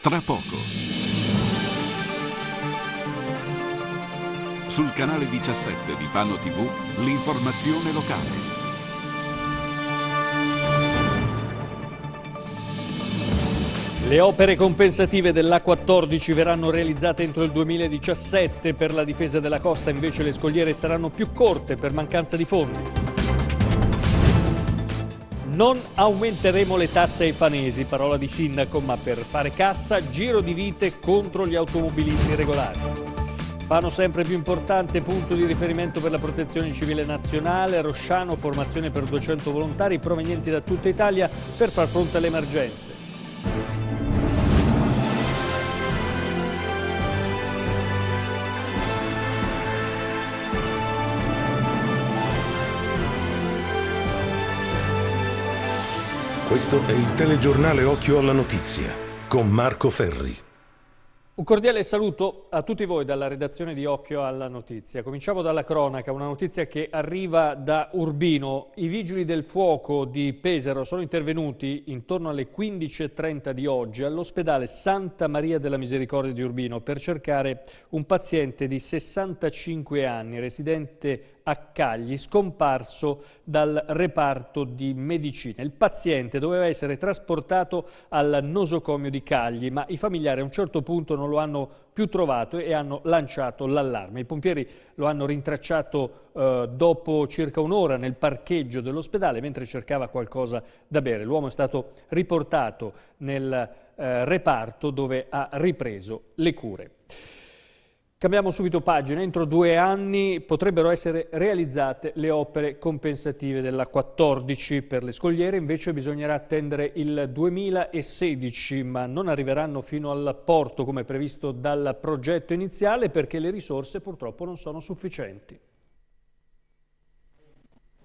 Tra poco. Sul canale 17 di Fano TV, l'informazione locale. Le opere compensative dell'A14 verranno realizzate entro il 2017. Per la difesa della costa invece le scogliere saranno più corte per mancanza di fondi. Non aumenteremo le tasse ai fanesi, parola di sindaco, ma per fare cassa giro di vite contro gli automobilisti regolari. Fanno sempre più importante punto di riferimento per la protezione civile nazionale, Rosciano formazione per 200 volontari provenienti da tutta Italia per far fronte alle emergenze. Questo è il telegiornale Occhio alla Notizia con Marco Ferri. Un cordiale saluto a tutti voi dalla redazione di Occhio alla Notizia. Cominciamo dalla cronaca, una notizia che arriva da Urbino. I vigili del fuoco di Pesaro sono intervenuti intorno alle 15.30 di oggi all'ospedale Santa Maria della Misericordia di Urbino per cercare un paziente di 65 anni, residente a Cagli, scomparso dal reparto di medicina. Il paziente doveva essere trasportato al nosocomio di Cagli, ma i familiari a un certo punto non lo hanno più trovato e hanno lanciato l'allarme. I pompieri lo hanno rintracciato eh, dopo circa un'ora nel parcheggio dell'ospedale mentre cercava qualcosa da bere. L'uomo è stato riportato nel eh, reparto dove ha ripreso le cure. Cambiamo subito pagina. Entro due anni potrebbero essere realizzate le opere compensative della 14. Per le scogliere invece bisognerà attendere il 2016, ma non arriveranno fino al porto come previsto dal progetto iniziale perché le risorse purtroppo non sono sufficienti.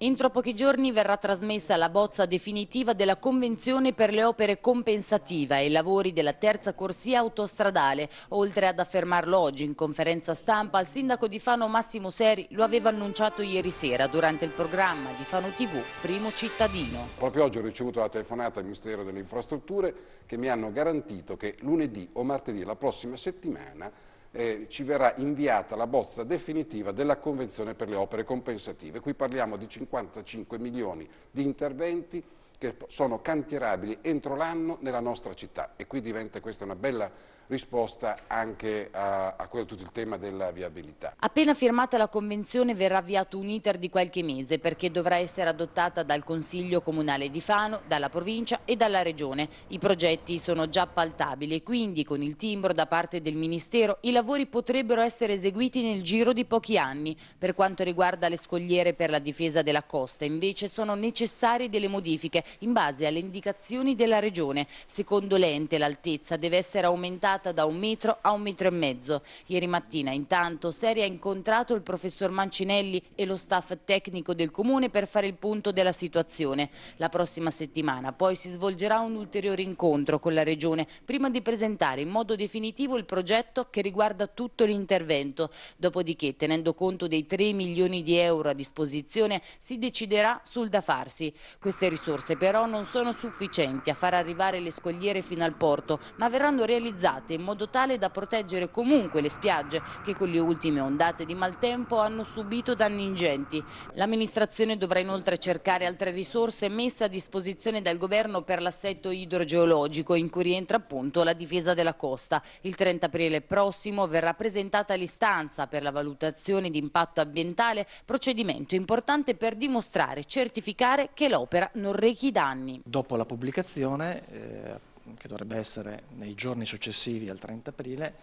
Entro pochi giorni verrà trasmessa la bozza definitiva della Convenzione per le opere compensativa e i lavori della terza corsia autostradale. Oltre ad affermarlo oggi in conferenza stampa, il sindaco di Fano Massimo Seri lo aveva annunciato ieri sera durante il programma di Fano TV Primo Cittadino. Proprio oggi ho ricevuto la telefonata del Ministero delle Infrastrutture che mi hanno garantito che lunedì o martedì la prossima settimana eh, ci verrà inviata la bozza definitiva della Convenzione per le opere compensative. Qui parliamo di 55 milioni di interventi che sono cantierabili entro l'anno nella nostra città e qui diventa questa una bella risposta anche a, a quello, tutto il tema della viabilità. Appena firmata la convenzione verrà avviato un iter di qualche mese perché dovrà essere adottata dal Consiglio Comunale di Fano, dalla provincia e dalla regione. I progetti sono già appaltabili e quindi con il timbro da parte del Ministero i lavori potrebbero essere eseguiti nel giro di pochi anni. Per quanto riguarda le scogliere per la difesa della costa invece sono necessarie delle modifiche in base alle indicazioni della regione. Secondo l'ente l'altezza deve essere aumentata alzata da un metro a un metro e mezzo. Ieri mattina intanto Seri ha incontrato il professor Mancinelli e lo staff tecnico del comune per fare il punto della situazione. La prossima settimana poi si svolgerà un ulteriore incontro con la regione prima di presentare in modo definitivo il progetto che riguarda tutto l'intervento. Dopodiché, tenendo conto dei 3 milioni di euro a disposizione, si deciderà sul da farsi. Queste risorse però non sono sufficienti a far arrivare le scogliere fino al porto, ma verranno realizzate in modo tale da proteggere comunque le spiagge che con le ultime ondate di maltempo hanno subito danni ingenti. L'amministrazione dovrà inoltre cercare altre risorse messe a disposizione dal governo per l'assetto idrogeologico in cui rientra appunto la difesa della costa. Il 30 aprile prossimo verrà presentata l'istanza per la valutazione di impatto ambientale, procedimento importante per dimostrare, e certificare che l'opera non rechi danni. Dopo la pubblicazione eh che dovrebbe essere nei giorni successivi al 30 aprile,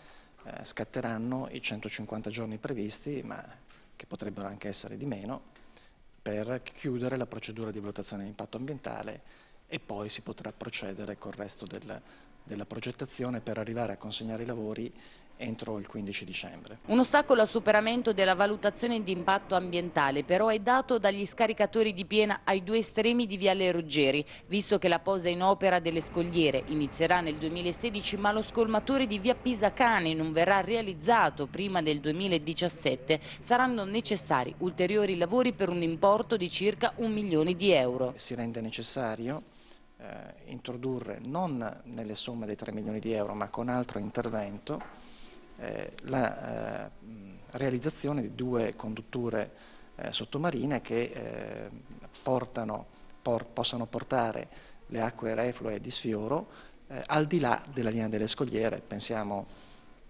eh, scatteranno i 150 giorni previsti, ma che potrebbero anche essere di meno, per chiudere la procedura di valutazione di impatto ambientale e poi si potrà procedere col resto del, della progettazione per arrivare a consegnare i lavori entro il 15 dicembre. Un ostacolo al superamento della valutazione di impatto ambientale però è dato dagli scaricatori di piena ai due estremi di Viale Ruggeri, visto che la posa in opera delle scogliere inizierà nel 2016 ma lo scolmatore di Via Pisa Cane non verrà realizzato prima del 2017. Saranno necessari ulteriori lavori per un importo di circa un milione di euro. Si rende necessario eh, introdurre non nelle somme dei 3 milioni di euro ma con altro intervento eh, la eh, realizzazione di due condutture eh, sottomarine che eh, portano, por, possano portare le acque reflue di sfioro eh, al di là della linea delle scogliere, pensiamo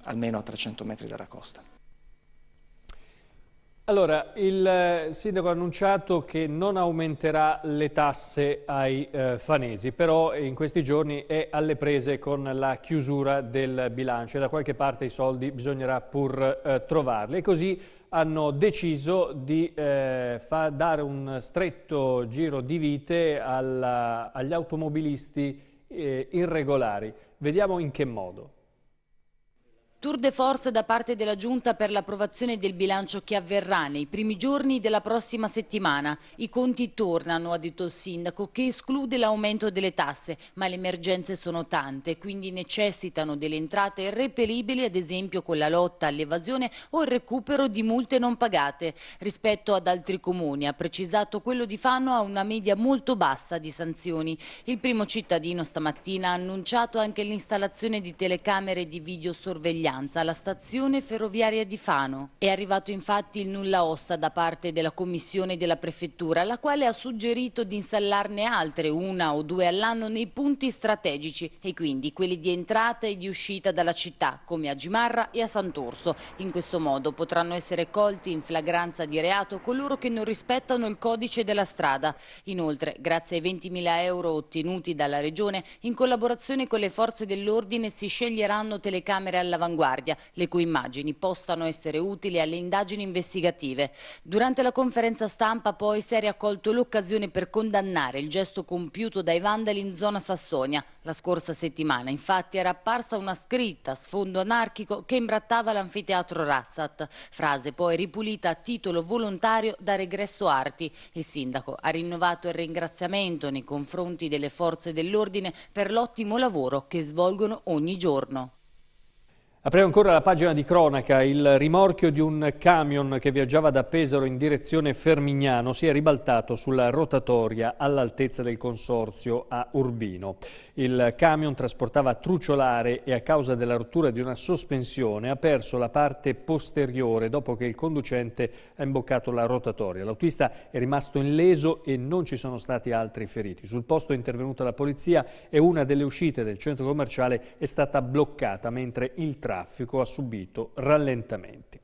almeno a 300 metri dalla costa. Allora, il eh, sindaco ha annunciato che non aumenterà le tasse ai eh, fanesi, però in questi giorni è alle prese con la chiusura del bilancio e da qualche parte i soldi bisognerà pur eh, trovarli. E così hanno deciso di eh, dare un stretto giro di vite alla, agli automobilisti eh, irregolari. Vediamo in che modo. Tour de force da parte della Giunta per l'approvazione del bilancio che avverrà nei primi giorni della prossima settimana. I conti tornano, ha detto il sindaco, che esclude l'aumento delle tasse, ma le emergenze sono tante, quindi necessitano delle entrate repelibili, ad esempio con la lotta all'evasione o il recupero di multe non pagate. Rispetto ad altri comuni, ha precisato quello di Fano ha una media molto bassa di sanzioni. Il primo cittadino stamattina ha annunciato anche l'installazione di telecamere di videosorveglianza sorveglianza alla stazione ferroviaria di Fano. È arrivato infatti il nulla osta da parte della commissione della prefettura, la quale ha suggerito di installarne altre, una o due all'anno, nei punti strategici e quindi quelli di entrata e di uscita dalla città, come a Gimarra e a Sant'Orso. In questo modo potranno essere colti in flagranza di reato coloro che non rispettano il codice della strada. Inoltre, grazie ai 20.000 euro ottenuti dalla Regione, in collaborazione con le forze dell'ordine si sceglieranno telecamere all'avanguardia salvaguardia, le cui immagini possano essere utili alle indagini investigative. Durante la conferenza stampa poi si è riaccolto l'occasione per condannare il gesto compiuto dai vandali in zona Sassonia. La scorsa settimana infatti era apparsa una scritta a sfondo anarchico che imbrattava l'anfiteatro Razzat, frase poi ripulita a titolo volontario da Regresso Arti. Il sindaco ha rinnovato il ringraziamento nei confronti delle forze dell'ordine per l'ottimo lavoro che svolgono ogni giorno. Apriamo ancora la pagina di cronaca. Il rimorchio di un camion che viaggiava da Pesaro in direzione Fermignano si è ribaltato sulla rotatoria all'altezza del consorzio a Urbino. Il camion trasportava truciolare e a causa della rottura di una sospensione ha perso la parte posteriore dopo che il conducente ha imboccato la rotatoria. L'autista è rimasto illeso e non ci sono stati altri feriti. Sul posto è intervenuta la polizia e una delle uscite del centro commerciale è stata bloccata mentre il traffico traffico ha subito rallentamenti.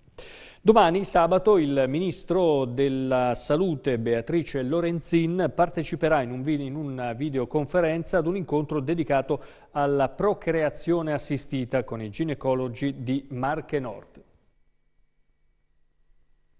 Domani, sabato, il ministro della Salute Beatrice Lorenzin parteciperà in, un in una videoconferenza ad un incontro dedicato alla procreazione assistita con i ginecologi di Marche Nord.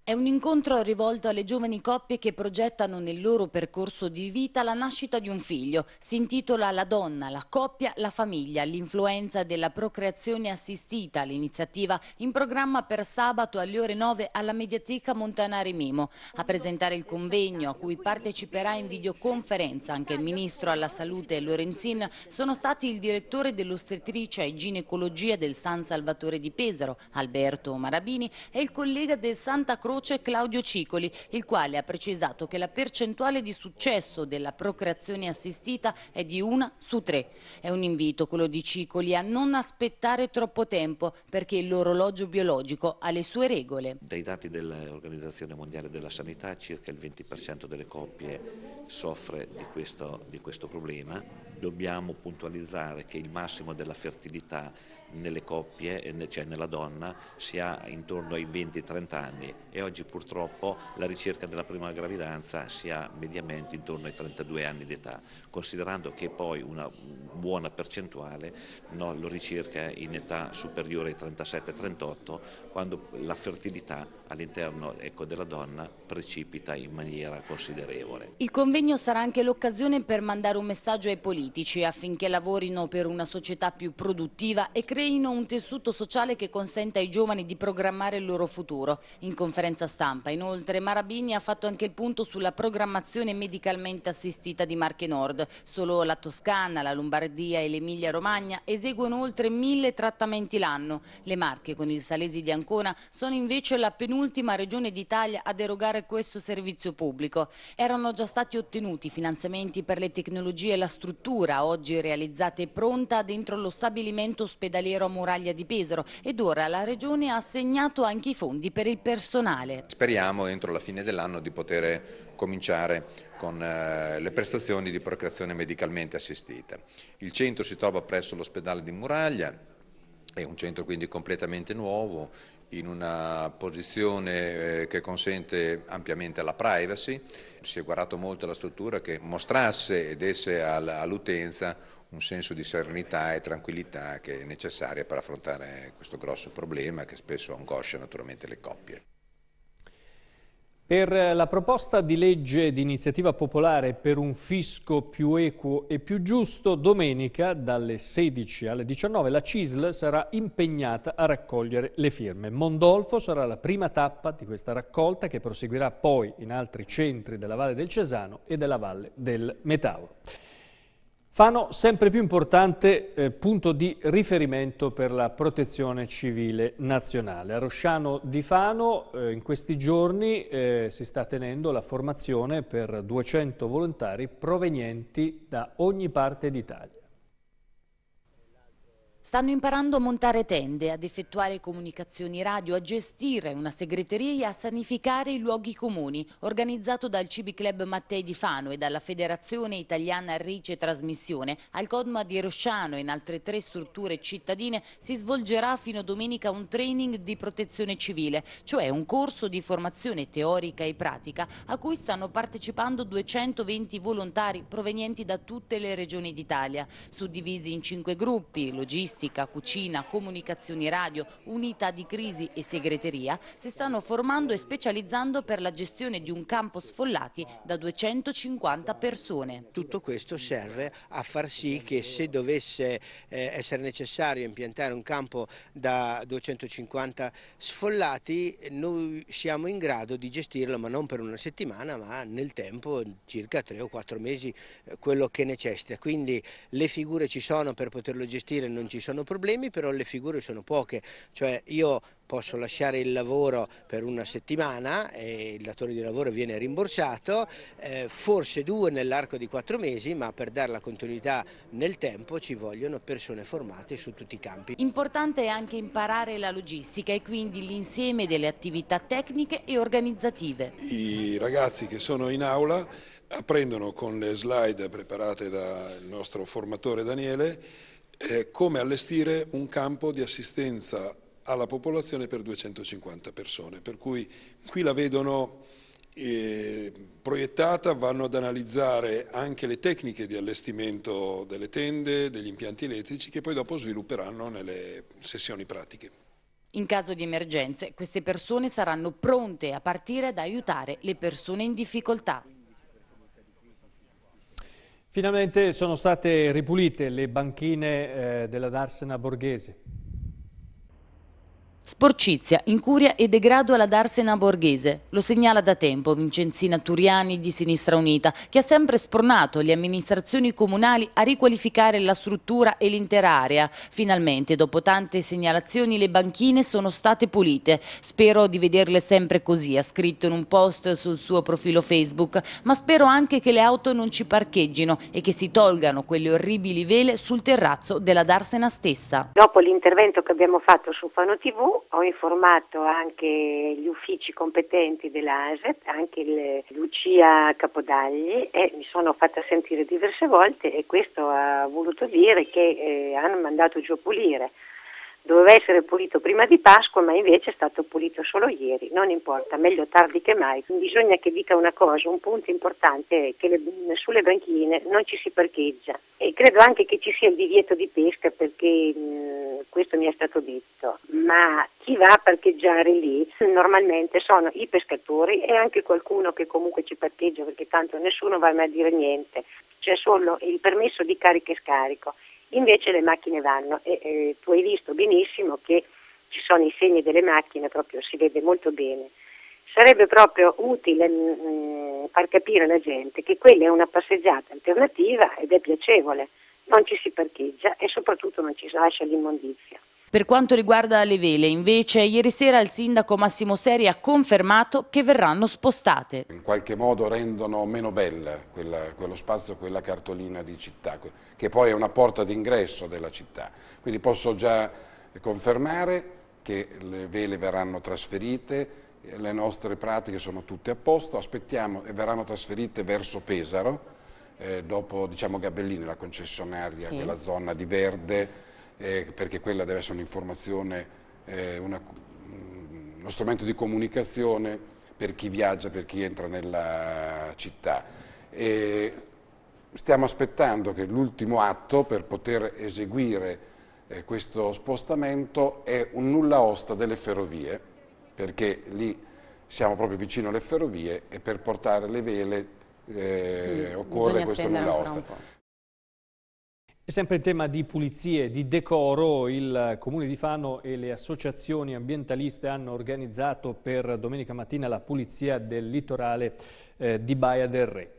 È un incontro rivolto alle giovani coppie che progettano nel loro percorso di vita la nascita di un figlio. Si intitola La donna, la coppia, la famiglia, l'influenza della procreazione assistita. L'iniziativa in programma per sabato alle ore 9 alla Mediateca Montanari Mimo. A presentare il convegno, a cui parteciperà in videoconferenza anche il ministro alla salute Lorenzin, sono stati il direttore dell'ostetricia e ginecologia del San Salvatore di Pesaro, Alberto Marabini, e il collega del Santa Croce Croce Claudio Cicoli, il quale ha precisato che la percentuale di successo della procreazione assistita è di una su tre. È un invito quello di Cicoli a non aspettare troppo tempo perché l'orologio biologico ha le sue regole. Dai dati dell'Organizzazione Mondiale della Sanità circa il 20% delle coppie soffre di questo, di questo problema. Dobbiamo puntualizzare che il massimo della fertilità nelle coppie, cioè nella donna, si ha intorno ai 20-30 anni e oggi purtroppo la ricerca della prima gravidanza si ha mediamente intorno ai 32 anni di età, considerando che poi una buona percentuale no, lo ricerca in età superiore ai 37-38, quando la fertilità all'interno ecco, della donna precipita in maniera considerevole. Il convegno sarà anche l'occasione per mandare un messaggio ai politici affinché lavorino per una società più produttiva e crescente creino un tessuto sociale che consenta ai giovani di programmare il loro futuro. In conferenza stampa, inoltre, Marabini ha fatto anche il punto sulla programmazione medicalmente assistita di Marche Nord. Solo la Toscana, la Lombardia e l'Emilia Romagna eseguono oltre mille trattamenti l'anno. Le Marche, con il Salesi di Ancona, sono invece la penultima regione d'Italia a derogare questo servizio pubblico. Erano già stati ottenuti finanziamenti per le tecnologie e la struttura, oggi realizzata e pronta dentro lo stabilimento ospedaliero a Muraglia di Pesaro ed ora la Regione ha assegnato anche i fondi per il personale. Speriamo entro la fine dell'anno di poter cominciare con eh, le prestazioni di procreazione medicalmente assistita. Il centro si trova presso l'ospedale di Muraglia, è un centro quindi completamente nuovo, in una posizione eh, che consente ampiamente la privacy si è guardato molto alla struttura che mostrasse e desse all'utenza un senso di serenità e tranquillità che è necessaria per affrontare questo grosso problema che spesso angoscia naturalmente le coppie. Per la proposta di legge di iniziativa popolare per un fisco più equo e più giusto, domenica dalle 16 alle 19 la CISL sarà impegnata a raccogliere le firme. Mondolfo sarà la prima tappa di questa raccolta che proseguirà poi in altri centri della Valle del Cesano e della Valle del Metauro. Fano sempre più importante eh, punto di riferimento per la protezione civile nazionale. A Rosciano di Fano eh, in questi giorni eh, si sta tenendo la formazione per 200 volontari provenienti da ogni parte d'Italia. Stanno imparando a montare tende, ad effettuare comunicazioni radio, a gestire una segreteria e a sanificare i luoghi comuni, organizzato dal Cibi Club Mattei di Fano e dalla Federazione Italiana Rice Trasmissione. Al Codma di Rosciano e in altre tre strutture cittadine si svolgerà fino a domenica un training di protezione civile, cioè un corso di formazione teorica e pratica a cui stanno partecipando 220 volontari provenienti da tutte le regioni d'Italia, suddivisi in cinque gruppi, logistici, logistica, cucina, comunicazioni radio, unità di crisi e segreteria si stanno formando e specializzando per la gestione di un campo sfollati da 250 persone. Tutto questo serve a far sì che se dovesse eh, essere necessario impiantare un campo da 250 sfollati noi siamo in grado di gestirlo ma non per una settimana ma nel tempo circa 3 o 4 mesi eh, quello che necessita. Quindi le figure ci sono per poterlo gestire non ci sono sono problemi, però le figure sono poche, cioè io posso lasciare il lavoro per una settimana e il datore di lavoro viene rimborsato, eh, forse due nell'arco di quattro mesi, ma per dare la continuità nel tempo ci vogliono persone formate su tutti i campi. Importante è anche imparare la logistica e quindi l'insieme delle attività tecniche e organizzative. I ragazzi che sono in aula apprendono con le slide preparate dal nostro formatore Daniele eh, come allestire un campo di assistenza alla popolazione per 250 persone, per cui qui la vedono eh, proiettata, vanno ad analizzare anche le tecniche di allestimento delle tende, degli impianti elettrici che poi dopo svilupperanno nelle sessioni pratiche. In caso di emergenze, queste persone saranno pronte a partire ad aiutare le persone in difficoltà. Finalmente sono state ripulite le banchine eh, della Darsena Borghese. Sporcizia, incuria e degrado alla Darsena Borghese. Lo segnala da tempo Vincenzina Turiani di Sinistra Unita, che ha sempre spornato le amministrazioni comunali a riqualificare la struttura e l'intera area. Finalmente, dopo tante segnalazioni, le banchine sono state pulite. Spero di vederle sempre così, ha scritto in un post sul suo profilo Facebook, ma spero anche che le auto non ci parcheggino e che si tolgano quelle orribili vele sul terrazzo della Darsena stessa. Dopo l'intervento che abbiamo fatto su Fano TV, ho informato anche gli uffici competenti dell'ASET, anche il Lucia Capodagli e mi sono fatta sentire diverse volte e questo ha voluto dire che eh, hanno mandato giù a pulire doveva essere pulito prima di Pasqua, ma invece è stato pulito solo ieri. Non importa, meglio tardi che mai. Bisogna che dica una cosa, un punto importante è che le, sulle banchine non ci si parcheggia e credo anche che ci sia il divieto di pesca perché mh, mm, questo mi è stato detto, ma chi va a parcheggiare lì normalmente sono i pescatori e anche qualcuno che comunque ci parcheggia perché tanto nessuno va mai a dire niente, c'è solo il permesso di carica e scarico invece le macchine vanno e, e tu hai visto benissimo che ci sono i segni delle macchine, proprio si vede molto bene. Sarebbe proprio utile mh, mm, mm, far capire alla gente che quella è una passeggiata alternativa ed è piacevole, non ci si parcheggia e soprattutto non ci si lascia l'immondizia. Per quanto riguarda le vele, invece, ieri sera il sindaco Massimo Seri ha confermato che verranno spostate. In qualche modo rendono meno bella quella, quello spazio, quella cartolina di città, che poi è una porta d'ingresso della città. Quindi posso già confermare che le vele verranno trasferite, le nostre pratiche sono tutte a posto, aspettiamo e verranno trasferite verso Pesaro, eh, dopo diciamo, Gabellini, la concessionaria, sì. quella zona di verde, eh, perché quella deve essere un'informazione, eh, una, mm, uno strumento di comunicazione per chi viaggia, per chi entra nella città. E stiamo aspettando che l'ultimo atto per poter eseguire eh, questo spostamento è un nulla osta delle ferrovie, perché lì siamo proprio vicino alle ferrovie e per portare le vele eh, occorre questo nulla osta. E sempre in tema di pulizie, di decoro, il Comune di Fano e le associazioni ambientaliste hanno organizzato per domenica mattina la pulizia del litorale eh, di Baia del Re.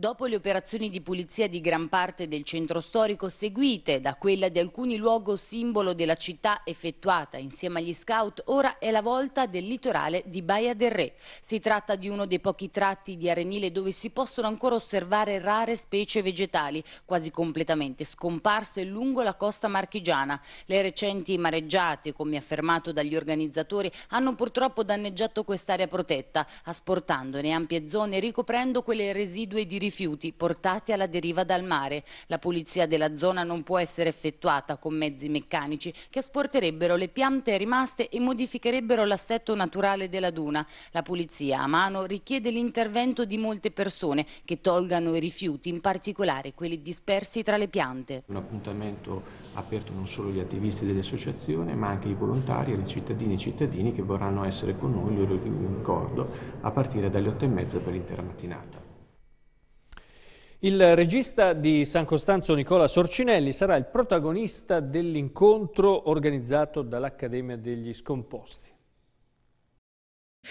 Dopo le operazioni di pulizia di gran parte del centro storico seguite da quella di alcuni luoghi simbolo della città effettuata insieme agli scout, ora è la volta del litorale di Baia del Re. Si tratta di uno dei pochi tratti di arenile dove si possono ancora osservare rare specie vegetali, quasi completamente scomparse lungo la costa marchigiana. Le recenti mareggiate, come affermato dagli organizzatori, hanno purtroppo danneggiato quest'area protetta, asportandone ampie zone e ricoprendo quelle residue di rifiuti rifiuti portati alla deriva dal mare. La pulizia della zona non può essere effettuata con mezzi meccanici che asporterebbero le piante rimaste e modificherebbero l'assetto naturale della duna. La pulizia a mano richiede l'intervento di molte persone che tolgano i rifiuti, in particolare quelli dispersi tra le piante. Un appuntamento aperto non solo agli attivisti dell'associazione ma anche ai volontari, alle cittadine e cittadini che vorranno essere con noi, lo ricordo, a partire dalle 8 e mezza per l'intera mattinata. Il regista di San Costanzo Nicola Sorcinelli sarà il protagonista dell'incontro organizzato dall'Accademia degli Scomposti.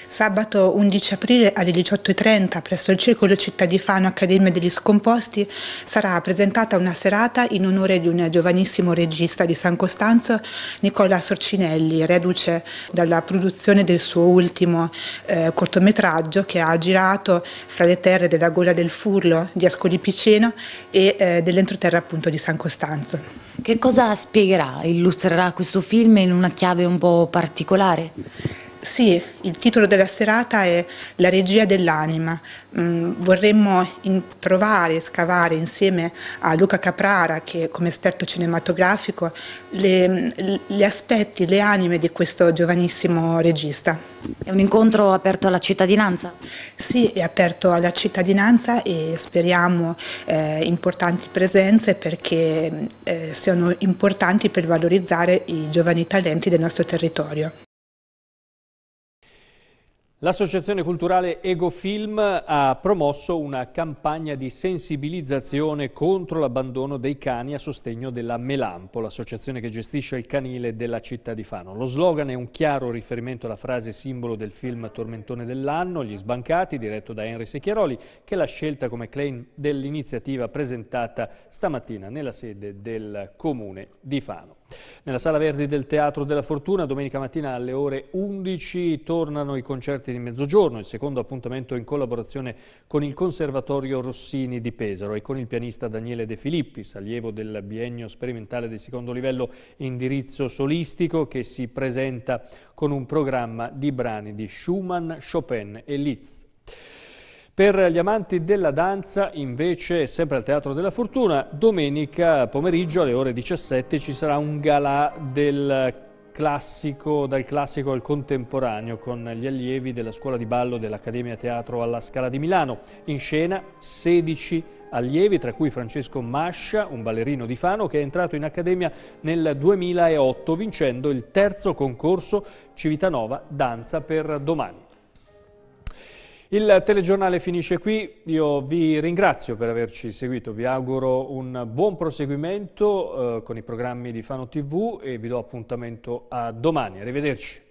Sabato 11 aprile alle 18.30 presso il Circolo Città di Fano Accademia degli Scomposti sarà presentata una serata in onore di un giovanissimo regista di San Costanzo, Nicola Sorcinelli, reduce dalla produzione del suo ultimo eh, cortometraggio che ha girato fra le terre della Gola del Furlo di Ascoli Piceno e eh, dell'entroterra appunto di San Costanzo. Che cosa spiegherà, illustrerà questo film in una chiave un po' particolare? Sì, il titolo della serata è La regia dell'anima. Mm, vorremmo trovare e scavare insieme a Luca Caprara, che come esperto cinematografico, gli aspetti, le anime di questo giovanissimo regista. È un incontro aperto alla cittadinanza? Sì, è aperto alla cittadinanza e speriamo eh, importanti presenze perché eh, siano importanti per valorizzare i giovani talenti del nostro territorio. L'associazione culturale Ego Film ha promosso una campagna di sensibilizzazione contro l'abbandono dei cani a sostegno della Melampo, l'associazione che gestisce il canile della città di Fano. Lo slogan è un chiaro riferimento alla frase simbolo del film Tormentone dell'anno, Gli sbancati, diretto da Henry Secchiaroli, che l'ha scelta come claim dell'iniziativa presentata stamattina nella sede del comune di Fano. Nella Sala Verdi del Teatro della Fortuna domenica mattina alle ore 11 tornano i concerti di mezzogiorno, il secondo appuntamento in collaborazione con il Conservatorio Rossini di Pesaro e con il pianista Daniele De Filippi, allievo del biennio sperimentale di secondo livello indirizzo solistico che si presenta con un programma di brani di Schumann, Chopin e Liszt. Per gli amanti della danza, invece, sempre al Teatro della Fortuna, domenica pomeriggio alle ore 17 ci sarà un galà del classico, dal classico al contemporaneo con gli allievi della scuola di ballo dell'Accademia Teatro alla Scala di Milano. In scena 16 allievi, tra cui Francesco Mascia, un ballerino di Fano che è entrato in accademia nel 2008 vincendo il terzo concorso Civitanova Danza per domani. Il telegiornale finisce qui, io vi ringrazio per averci seguito, vi auguro un buon proseguimento eh, con i programmi di Fano TV e vi do appuntamento a domani, arrivederci.